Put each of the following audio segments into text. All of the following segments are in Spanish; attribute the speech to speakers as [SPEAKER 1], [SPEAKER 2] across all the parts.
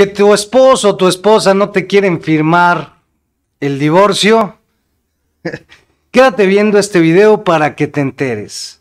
[SPEAKER 1] que tu esposo o tu esposa no te quieren firmar el divorcio, quédate viendo este video para que te enteres.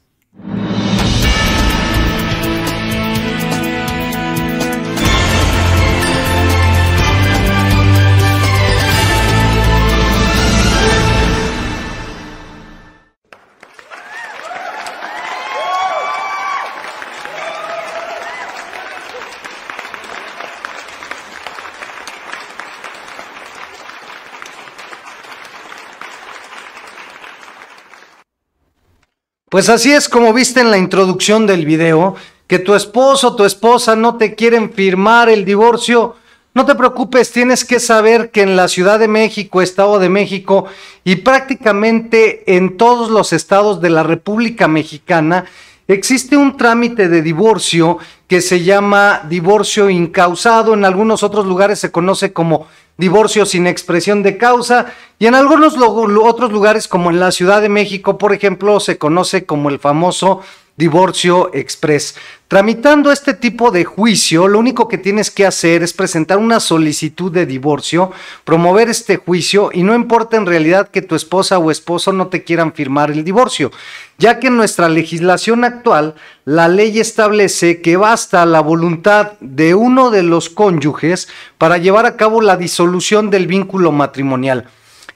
[SPEAKER 1] Pues así es como viste en la introducción del video, que tu esposo o tu esposa no te quieren firmar el divorcio. No te preocupes, tienes que saber que en la Ciudad de México, Estado de México y prácticamente en todos los estados de la República Mexicana Existe un trámite de divorcio que se llama divorcio incausado, en algunos otros lugares se conoce como divorcio sin expresión de causa y en algunos otros lugares como en la Ciudad de México, por ejemplo, se conoce como el famoso divorcio express. Tramitando este tipo de juicio, lo único que tienes que hacer es presentar una solicitud de divorcio, promover este juicio y no importa en realidad que tu esposa o esposo no te quieran firmar el divorcio, ya que en nuestra legislación actual la ley establece que basta la voluntad de uno de los cónyuges para llevar a cabo la disolución del vínculo matrimonial.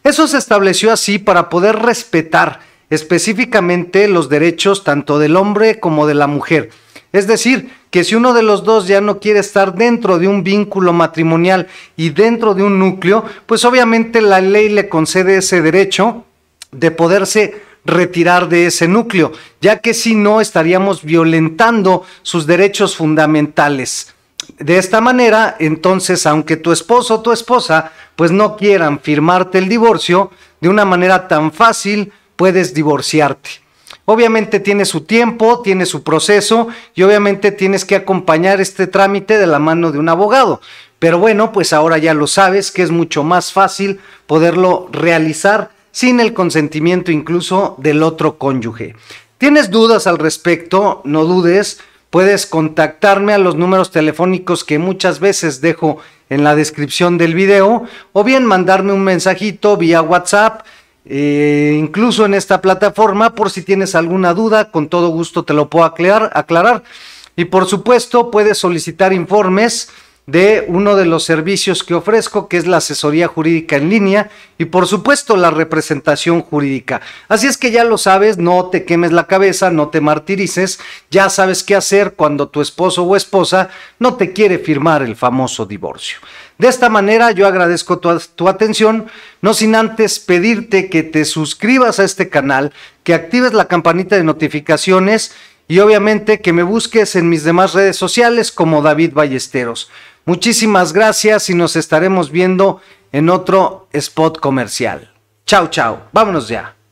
[SPEAKER 1] Eso se estableció así para poder respetar específicamente los derechos tanto del hombre como de la mujer. Es decir, que si uno de los dos ya no quiere estar dentro de un vínculo matrimonial y dentro de un núcleo, pues obviamente la ley le concede ese derecho de poderse retirar de ese núcleo, ya que si no estaríamos violentando sus derechos fundamentales. De esta manera, entonces, aunque tu esposo o tu esposa pues no quieran firmarte el divorcio de una manera tan fácil, puedes divorciarte. Obviamente tiene su tiempo, tiene su proceso y obviamente tienes que acompañar este trámite de la mano de un abogado. Pero bueno, pues ahora ya lo sabes que es mucho más fácil poderlo realizar sin el consentimiento incluso del otro cónyuge. ¿Tienes dudas al respecto? No dudes, puedes contactarme a los números telefónicos que muchas veces dejo en la descripción del video o bien mandarme un mensajito vía WhatsApp eh, incluso en esta plataforma, por si tienes alguna duda, con todo gusto te lo puedo aclarar. Y por supuesto, puedes solicitar informes de uno de los servicios que ofrezco, que es la asesoría jurídica en línea y por supuesto la representación jurídica. Así es que ya lo sabes, no te quemes la cabeza, no te martirices, ya sabes qué hacer cuando tu esposo o esposa no te quiere firmar el famoso divorcio. De esta manera yo agradezco tu, tu, atención, no sin antes pedirte que te suscribas a este canal, que actives la campanita de notificaciones y obviamente que me busques en mis demás redes sociales como David Ballesteros. Muchísimas gracias y nos estaremos viendo en otro spot comercial. Chao, chao. Vámonos ya.